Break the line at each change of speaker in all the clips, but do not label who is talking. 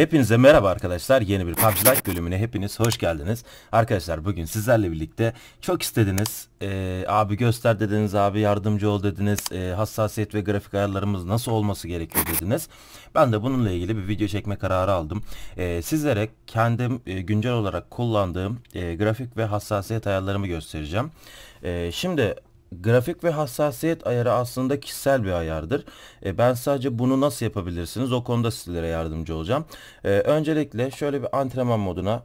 Hepinize merhaba arkadaşlar. Yeni bir PUBG Lite bölümüne hepiniz hoş geldiniz. Arkadaşlar bugün sizlerle birlikte çok istediniz. Ee, abi göster dediniz, abi yardımcı ol dediniz. Ee, hassasiyet ve grafik ayarlarımız nasıl olması gerekiyor dediniz. Ben de bununla ilgili bir video çekme kararı aldım. Ee, sizlere kendim e, güncel olarak kullandığım e, grafik ve hassasiyet ayarlarımı göstereceğim. Ee, şimdi Grafik ve hassasiyet ayarı aslında kişisel bir ayardır. E, ben sadece bunu nasıl yapabilirsiniz o konuda sizlere yardımcı olacağım. E, öncelikle şöyle bir antrenman moduna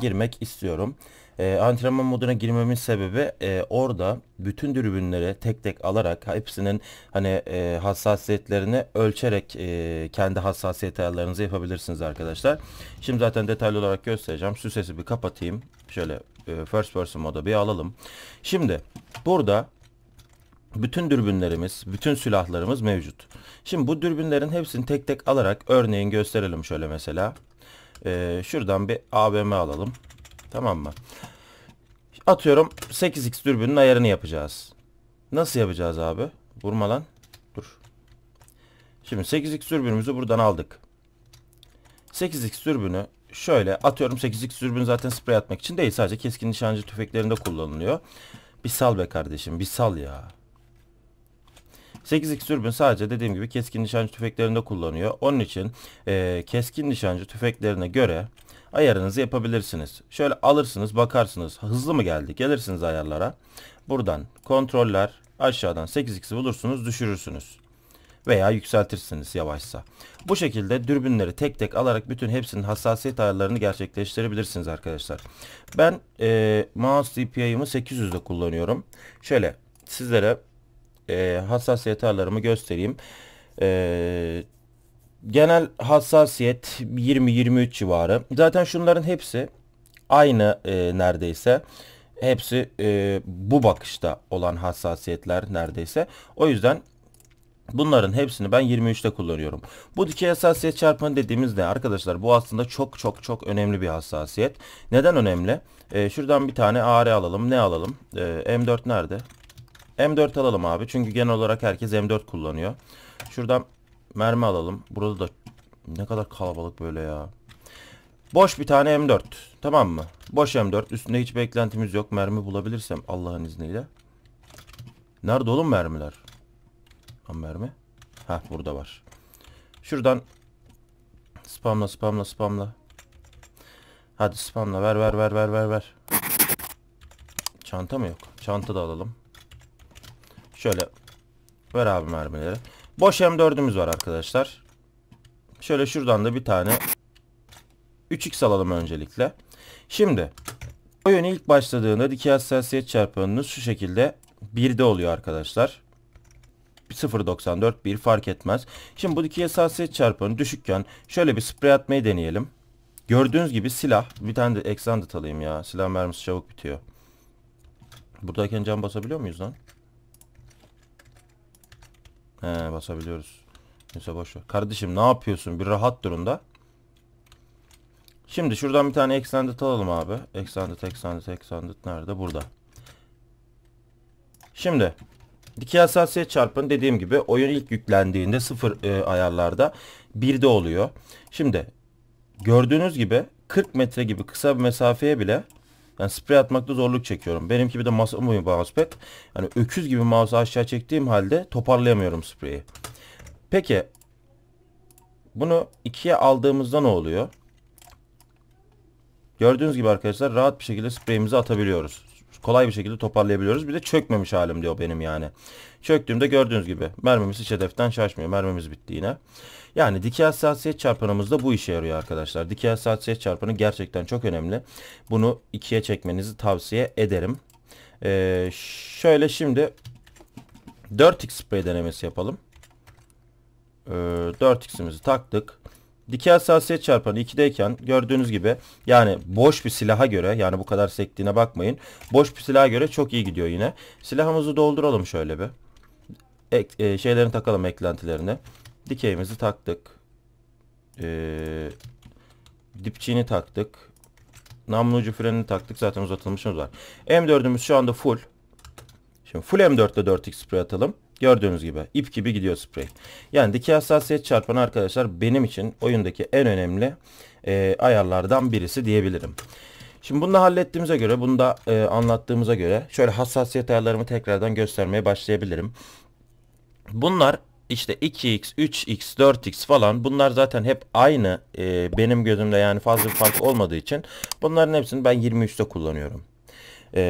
girmek istiyorum. E, antrenman moduna girmemin sebebi e, orada bütün dürbünleri tek tek alarak hepsinin hani e, hassasiyetlerini ölçerek e, kendi hassasiyet ayarlarınızı yapabilirsiniz arkadaşlar. Şimdi zaten detaylı olarak göstereceğim. Süsesi bir kapatayım. Şöyle e, first person moda bir alalım. Şimdi burada bütün dürbünlerimiz, bütün silahlarımız mevcut. Şimdi bu dürbünlerin hepsini tek tek alarak örneğin gösterelim şöyle mesela. Ee, şuradan bir ABM alalım. Tamam mı? Atıyorum 8x dürbünün ayarını yapacağız. Nasıl yapacağız abi? Vurma lan. Dur. Şimdi 8x dürbünümüzü buradan aldık. 8x dürbünü şöyle atıyorum 8x dürbün zaten sprey atmak için değil sadece keskin nişancı tüfeklerinde kullanılıyor. Bir sal be kardeşim bir sal ya. 8x dürbün sadece dediğim gibi keskin nişancı tüfeklerinde kullanıyor. Onun için e, keskin nişancı tüfeklerine göre ayarınızı yapabilirsiniz. Şöyle alırsınız bakarsınız hızlı mı geldi gelirsiniz ayarlara. Buradan kontroller aşağıdan 8x'i bulursunuz düşürürsünüz veya yükseltirsiniz yavaşsa. Bu şekilde dürbünleri tek tek alarak bütün hepsinin hassasiyet ayarlarını gerçekleştirebilirsiniz arkadaşlar. Ben e, mouse DPI'ımı 800'de kullanıyorum. Şöyle sizlere e, hassasiyet ayarlarımı göstereyim. E, genel hassasiyet 20-23 civarı. Zaten şunların hepsi aynı e, neredeyse. Hepsi e, bu bakışta olan hassasiyetler neredeyse. O yüzden Bunların hepsini ben 23'te kullanıyorum. Bu dikey hassasiyet çarpımı dediğimizde arkadaşlar bu aslında çok çok çok önemli bir hassasiyet. Neden önemli? Ee, şuradan bir tane AR alalım. Ne alalım? Ee, M4 nerede? M4 alalım abi. Çünkü genel olarak herkes M4 kullanıyor. Şuradan mermi alalım. Burada da ne kadar kalabalık böyle ya. Boş bir tane M4. Tamam mı? Boş M4. Üstünde hiç beklentimiz yok. Mermi bulabilirsem Allah'ın izniyle. Nerede oğlum mermiler? Lan mermi. Ha burada var. Şuradan spamla spamla spamla. Hadi spamla ver ver ver ver ver ver. Çanta mı yok? Çanta da alalım. Şöyle ver abi mermileri. Boş M4'ümüz var arkadaşlar. Şöyle şuradan da bir tane 3x alalım öncelikle. Şimdi oyun ilk başladığında dikey hassasiyet çarpanınız şu şekilde 1'de oluyor arkadaşlar. 0.94 1 fark etmez. Şimdi bu dikey hassasiyet çarpanı düşükken şöyle bir sprey atmayı deneyelim. Gördüğünüz gibi silah bir tane de eksan alayım ya. Silah mermisi çabuk bitiyor. Buradayken cam basabiliyor muyuz lan? He basabiliyoruz. Neyse boşver. Kardeşim ne yapıyorsun? Bir rahat durunda. Şimdi şuradan bir tane extended alalım abi. Extended, extended, extended. Nerede? Burada. Şimdi dikey hassasiyet çarpın dediğim gibi oyun ilk yüklendiğinde sıfır e, ayarlarda 1'de oluyor. Şimdi gördüğünüz gibi 40 metre gibi kısa bir mesafeye bile yani sprey atmakta zorluk çekiyorum. Benimki bir de masa mı mousepad. Yani öküz gibi mouse'u aşağı çektiğim halde toparlayamıyorum spreyi. Peki bunu ikiye aldığımızda ne oluyor? Gördüğünüz gibi arkadaşlar rahat bir şekilde spreyimizi atabiliyoruz kolay bir şekilde toparlayabiliyoruz. Bir de çökmemiş halim diyor benim yani. Çöktüğümde gördüğünüz gibi mermimiz hiç hedeften şaşmıyor. Mermimiz bitti yine. Yani dikey hassasiyet çarpanımız da bu işe yarıyor arkadaşlar. Dikey hassasiyet çarpanı gerçekten çok önemli. Bunu ikiye çekmenizi tavsiye ederim. Ee, şöyle şimdi 4x spray denemesi yapalım. Ee, 4x'imizi taktık. Dikey hassasiyet çarpanı 2'deyken gördüğünüz gibi yani boş bir silaha göre yani bu kadar sektiğine bakmayın. Boş bir silaha göre çok iyi gidiyor yine. Silahımızı dolduralım şöyle bir. Ek, e, şeylerini takalım eklentilerini. Dikeyimizi taktık. Ee, dipçiğini taktık. Namlucu frenini taktık. Zaten uzatılmışımız var. M4'ümüz şu anda full. Şimdi full M4'te 4x spray atalım. Gördüğünüz gibi ip gibi gidiyor sprey. Yani dikey hassasiyet çarpanı arkadaşlar benim için oyundaki en önemli e, ayarlardan birisi diyebilirim. Şimdi bunu da hallettiğimize göre, bunu da e, anlattığımıza göre şöyle hassasiyet ayarlarımı tekrardan göstermeye başlayabilirim. Bunlar işte 2x, 3x, 4x falan bunlar zaten hep aynı e, benim gözümde yani fazla bir fark olmadığı için bunların hepsini ben 23'te kullanıyorum. E,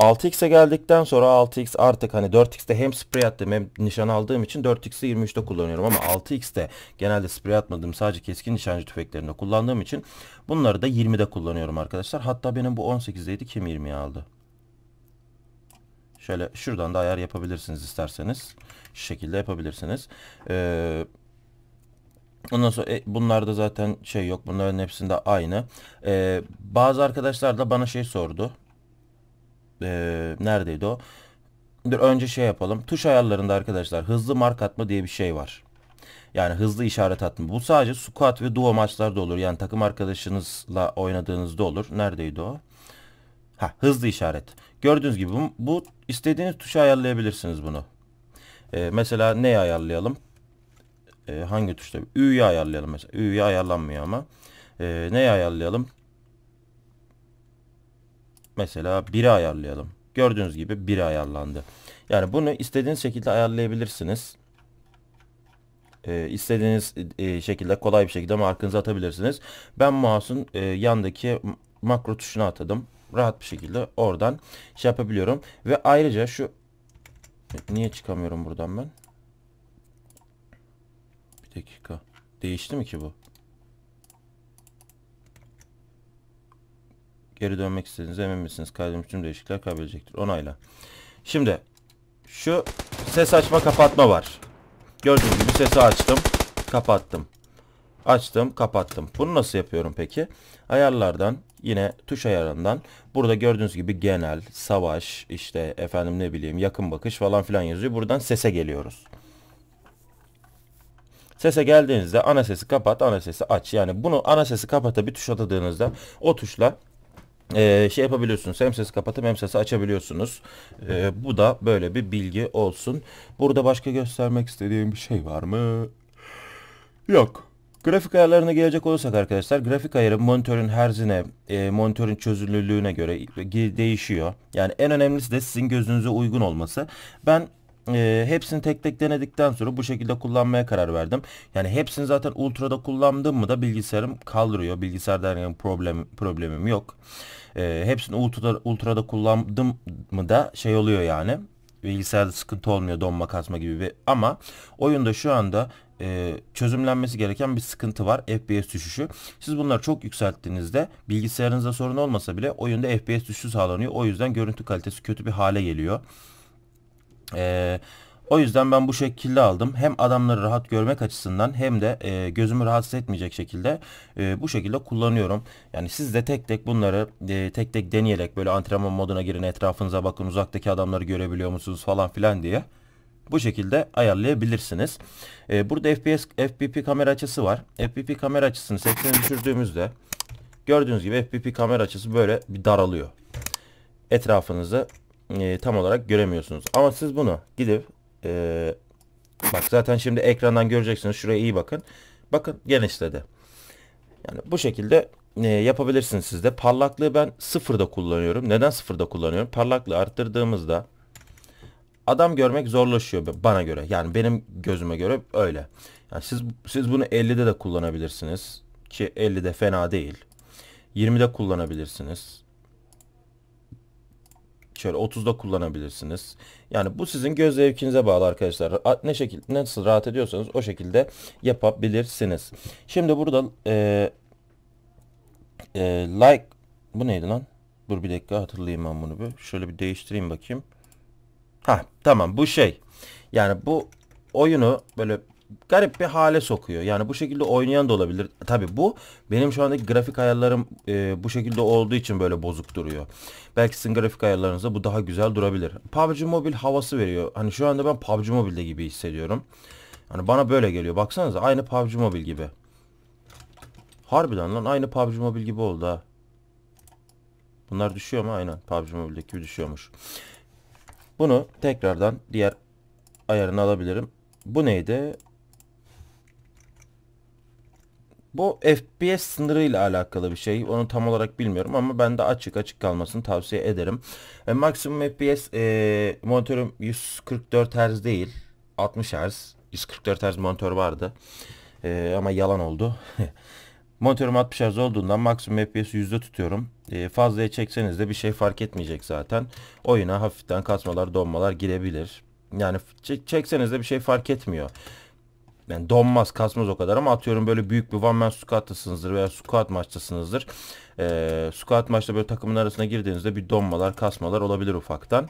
ee, 6x'e geldikten sonra 6x artık hani 4x'te hem sprey attım hem nişan aldığım için 4x'i 23'te kullanıyorum ama 6x'te genelde sprey atmadığım sadece keskin nişancı tüfeklerinde kullandığım için bunları da 20'de kullanıyorum arkadaşlar. Hatta benim bu 18'deydi kim 20'ye aldı. Şöyle şuradan da ayar yapabilirsiniz isterseniz. Şu şekilde yapabilirsiniz. Ee, Ondan sonra e, bunlarda zaten şey yok. Bunların hepsinde aynı. Ee, bazı arkadaşlar da bana şey sordu e, neredeydi o? Dur önce şey yapalım. Tuş ayarlarında arkadaşlar hızlı mark atma diye bir şey var. Yani hızlı işaret atma. Bu sadece squat ve duo maçlarda olur. Yani takım arkadaşınızla oynadığınızda olur. Neredeydi o? Ha, hızlı işaret. Gördüğünüz gibi bu, bu istediğiniz tuşa ayarlayabilirsiniz bunu. Ee, mesela neyi ayarlayalım? Ee, hangi tuşta? Ü'yü ayarlayalım mesela. Ü'yü ayarlanmıyor ama. Ee, neyi ayarlayalım? mesela 1'e ayarlayalım. Gördüğünüz gibi 1'e ayarlandı. Yani bunu istediğiniz şekilde ayarlayabilirsiniz. E, istediğiniz e, şekilde kolay bir şekilde markanızı atabilirsiniz. Ben mouse'un e, yandaki makro tuşuna atadım. Rahat bir şekilde oradan şey yapabiliyorum. Ve ayrıca şu niye çıkamıyorum buradan ben? Bir dakika. Değişti mi ki bu? geri dönmek istediğinize emin misiniz? Kaydedilmiş tüm değişiklikler kaybedecektir. Onayla. Şimdi şu ses açma kapatma var. Gördüğünüz gibi sesi açtım. Kapattım. Açtım kapattım. Bunu nasıl yapıyorum peki? Ayarlardan yine tuş ayarından burada gördüğünüz gibi genel, savaş, işte efendim ne bileyim yakın bakış falan filan yazıyor. Buradan sese geliyoruz. Sese geldiğinizde ana sesi kapat, ana sesi aç. Yani bunu ana sesi kapata bir tuş atadığınızda o tuşla e, şey yapabiliyorsunuz. Hem sesi kapatıp hem sesi açabiliyorsunuz. E, bu da böyle bir bilgi olsun. Burada başka göstermek istediğim bir şey var mı? Yok. Grafik ayarlarına gelecek olursak arkadaşlar grafik ayarı monitörün herzine, e, monitörün çözünürlüğüne göre değişiyor. Yani en önemlisi de sizin gözünüze uygun olması. Ben e, hepsini tek tek denedikten sonra bu şekilde kullanmaya karar verdim. Yani hepsini zaten ultra'da kullandım mı da bilgisayarım kaldırıyor. bilgisayardan herhangi problem, problemim yok. E, hepsini ultra'da, ultra'da kullandım mı da şey oluyor yani. Bilgisayarda sıkıntı olmuyor donma kasma gibi bir ama oyunda şu anda e, çözümlenmesi gereken bir sıkıntı var. FPS düşüşü. Siz bunları çok yükselttiğinizde bilgisayarınızda sorun olmasa bile oyunda FPS düşüşü sağlanıyor. O yüzden görüntü kalitesi kötü bir hale geliyor. Ee, o yüzden ben bu şekilde aldım. Hem adamları rahat görmek açısından hem de e, gözümü rahatsız etmeyecek şekilde e, bu şekilde kullanıyorum. Yani siz de tek tek bunları e, tek tek deneyerek böyle antrenman moduna girin etrafınıza bakın uzaktaki adamları görebiliyor musunuz falan filan diye. Bu şekilde ayarlayabilirsiniz. Ee, burada FPS, FPP kamera açısı var. FPP kamera açısını 80'e düşürdüğümüzde gördüğünüz gibi FPP kamera açısı böyle bir daralıyor. Etrafınızı e, tam olarak göremiyorsunuz. Ama siz bunu gidip e, bak zaten şimdi ekrandan göreceksiniz. Şuraya iyi bakın. Bakın genişledi. Yani bu şekilde e, yapabilirsiniz siz de. Parlaklığı ben sıfırda kullanıyorum. Neden sıfırda kullanıyorum? Parlaklığı arttırdığımızda adam görmek zorlaşıyor bana göre. Yani benim gözüme göre öyle. Yani siz siz bunu 50'de de kullanabilirsiniz ki 50'de fena değil. 20'de kullanabilirsiniz şöyle 30'da kullanabilirsiniz. Yani bu sizin göz zevkinize bağlı arkadaşlar. Ne şekilde nasıl rahat ediyorsanız o şekilde yapabilirsiniz. Şimdi burada e, e, like bu neydi lan? Dur bir dakika hatırlayayım ben bunu bir. Şöyle bir değiştireyim bakayım. Ha tamam bu şey. Yani bu oyunu böyle garip bir hale sokuyor. Yani bu şekilde oynayan da olabilir. Tabi bu benim şu andaki grafik ayarlarım e, bu şekilde olduğu için böyle bozuk duruyor. Belki sizin grafik ayarlarınızda bu daha güzel durabilir. PUBG Mobile havası veriyor. Hani şu anda ben PUBG Mobile'de gibi hissediyorum. Hani bana böyle geliyor. Baksanıza aynı PUBG Mobile gibi. Harbiden lan aynı PUBG Mobile gibi oldu ha. Bunlar düşüyor mu? Aynen PUBG Mobile'deki gibi düşüyormuş. Bunu tekrardan diğer ayarını alabilirim. Bu neydi? Bu FPS sınırıyla alakalı bir şey. Onu tam olarak bilmiyorum ama ben de açık açık kalmasını tavsiye ederim. E, maksimum FPS e, monitörüm 144 Hz değil. 60 Hz. 144 Hz monitör vardı. E, ama yalan oldu. Monitörüm 60 Hz olduğundan maksimum FPS yüzde tutuyorum. E, fazlaya çekseniz de bir şey fark etmeyecek zaten. Oyuna hafiften kasmalar donmalar girebilir. Yani çekseniz de bir şey fark etmiyor yani donmaz kasmaz o kadar ama atıyorum böyle büyük bir one man squat'tasınızdır veya squat maçtasınızdır. Ee, squat maçta böyle takımın arasına girdiğinizde bir donmalar kasmalar olabilir ufaktan.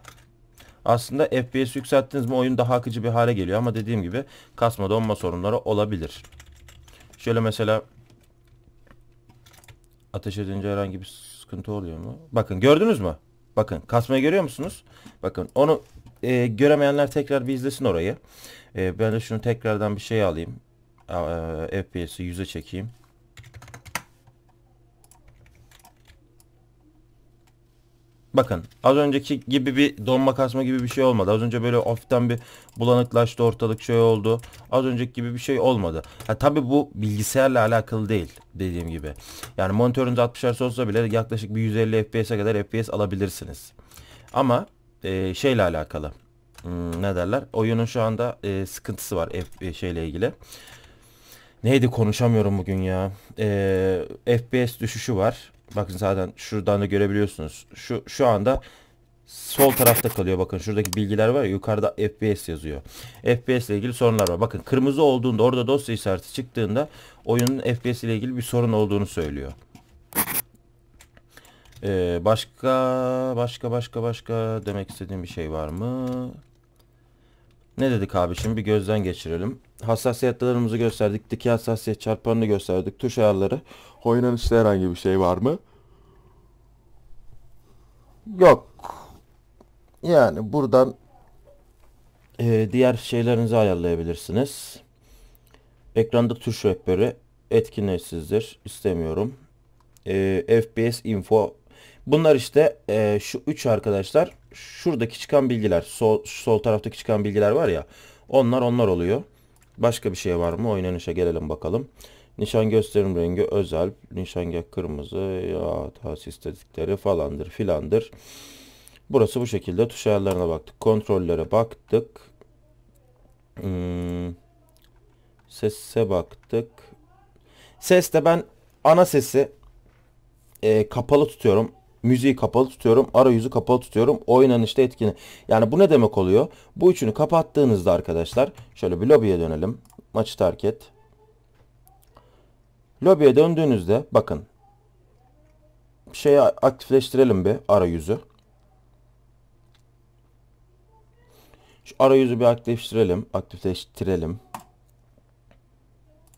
Aslında FPS yükselttiniz mi oyun daha akıcı bir hale geliyor ama dediğim gibi kasma donma sorunları olabilir. Şöyle mesela ateş edince herhangi bir sıkıntı oluyor mu? Bakın gördünüz mü? Bakın kasmayı görüyor musunuz? Bakın onu e, göremeyenler tekrar bir izlesin orayı. E, ben de şunu tekrardan bir şey alayım. E, FPS'i 100'e çekeyim. Bakın az önceki gibi bir donma kasma gibi bir şey olmadı. Az önce böyle hafiften bir bulanıklaştı ortalık şey oldu. Az önceki gibi bir şey olmadı. Ha, tabii bu bilgisayarla alakalı değil dediğim gibi. Yani monitörünüz 60 Hz olsa bile yaklaşık bir 150 FPS'e kadar FPS alabilirsiniz. Ama e, şeyle alakalı. Hmm, ne derler? Oyunun şu anda e, sıkıntısı var F, e, şeyle ilgili. Neydi konuşamıyorum bugün ya. E, FPS düşüşü var. Bakın zaten şuradan da görebiliyorsunuz. Şu şu anda sol tarafta kalıyor. Bakın şuradaki bilgiler var ya yukarıda FPS yazıyor. FPS ile ilgili sorunlar var. Bakın kırmızı olduğunda orada dosya işareti çıktığında oyunun FPS ile ilgili bir sorun olduğunu söylüyor. Ee, başka başka başka başka demek istediğim bir şey var mı? Ne dedik abi şimdi bir gözden geçirelim. Hassasiyetlerimizi gösterdik. Dikey hassasiyet çarpanını gösterdik. Tuş ayarları. Oynanışta herhangi bir şey var mı? Yok. Yani buradan e, diğer şeylerinizi ayarlayabilirsiniz. Ekranda tuş rehberi etkinleşsizdir. İstemiyorum. E, FPS info Bunlar işte e, şu üç arkadaşlar şuradaki çıkan bilgiler sol, sol taraftaki çıkan bilgiler var ya onlar onlar oluyor. Başka bir şey var mı? Oynanışa gelelim bakalım. Nişan gösterim rengi özel. Nişangah kırmızı. Ya tahsis dedikleri falandır filandır. Burası bu şekilde. Tuş ayarlarına baktık. Kontrollere baktık. Hmm. Sese baktık. Ses de ben ana sesi e, kapalı tutuyorum müziği kapalı tutuyorum, arayüzü kapalı tutuyorum, oynanışta etkini. Yani bu ne demek oluyor? Bu üçünü kapattığınızda arkadaşlar, şöyle bir lobiye dönelim. Maçı terk et. Lobiye döndüğünüzde bakın. Şeyi aktifleştirelim bir arayüzü. Şu arayüzü bir aktifleştirelim. Aktifleştirelim.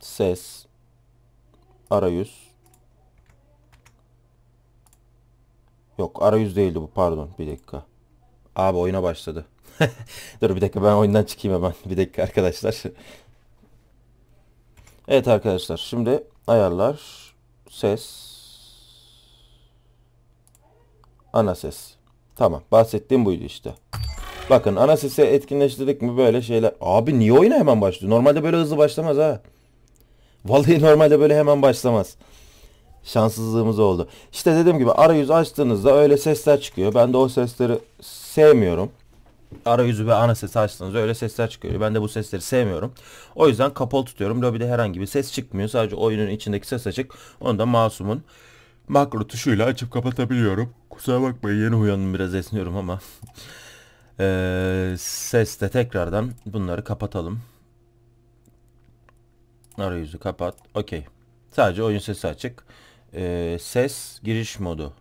Ses. Arayüz. Yok arayüz değildi bu pardon bir dakika. Abi oyuna başladı. Dur bir dakika ben oyundan çıkayım hemen. Bir dakika arkadaşlar. evet arkadaşlar şimdi ayarlar ses ana ses. Tamam bahsettiğim buydu işte. Bakın ana sesi etkinleştirdik mi böyle şeyler. Abi niye oyuna hemen başlıyor? Normalde böyle hızlı başlamaz ha. Vallahi normalde böyle hemen başlamaz şanssızlığımız oldu. İşte dediğim gibi arayüz açtığınızda öyle sesler çıkıyor. Ben de o sesleri sevmiyorum. Arayüzü ve ana sesi açtığınızda öyle sesler çıkıyor. Ben de bu sesleri sevmiyorum. O yüzden kapalı tutuyorum. Lobide herhangi bir ses çıkmıyor. Sadece oyunun içindeki ses açık. Onu da masumun makro tuşuyla açıp kapatabiliyorum. Kusura bakmayın yeni uyandım biraz esniyorum ama. ee, de tekrardan bunları kapatalım. Arayüzü kapat. Okey. Sadece oyun sesi açık e, ses giriş modu.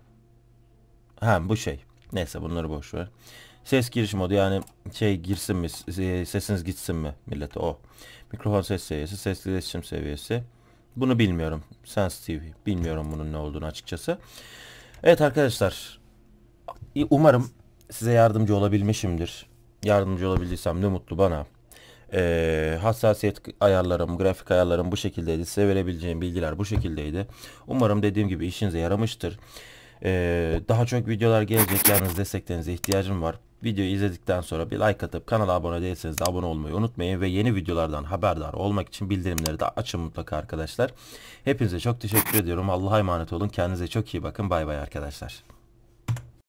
Ha bu şey. Neyse bunları boş ver. Ses giriş modu yani şey girsin mi sesiniz gitsin mi millete o. Mikrofon ses seviyesi, ses iletişim seviyesi. Bunu bilmiyorum. Sensitive. Bilmiyorum bunun ne olduğunu açıkçası. Evet arkadaşlar. Umarım size yardımcı olabilmişimdir. Yardımcı olabildiysem ne mutlu bana. E, hassasiyet ayarlarım, grafik ayarlarım bu şekildeydi. Size verebileceğim bilgiler bu şekildeydi. Umarım dediğim gibi işinize yaramıştır. Ee, daha çok videolar gelecek. Yalnız desteklerinize ihtiyacım var. Videoyu izledikten sonra bir like atıp kanala abone değilseniz de abone olmayı unutmayın. Ve yeni videolardan haberdar olmak için bildirimleri de açın mutlaka arkadaşlar. Hepinize çok teşekkür ediyorum. Allah'a emanet olun. Kendinize çok iyi bakın. Bay bay arkadaşlar.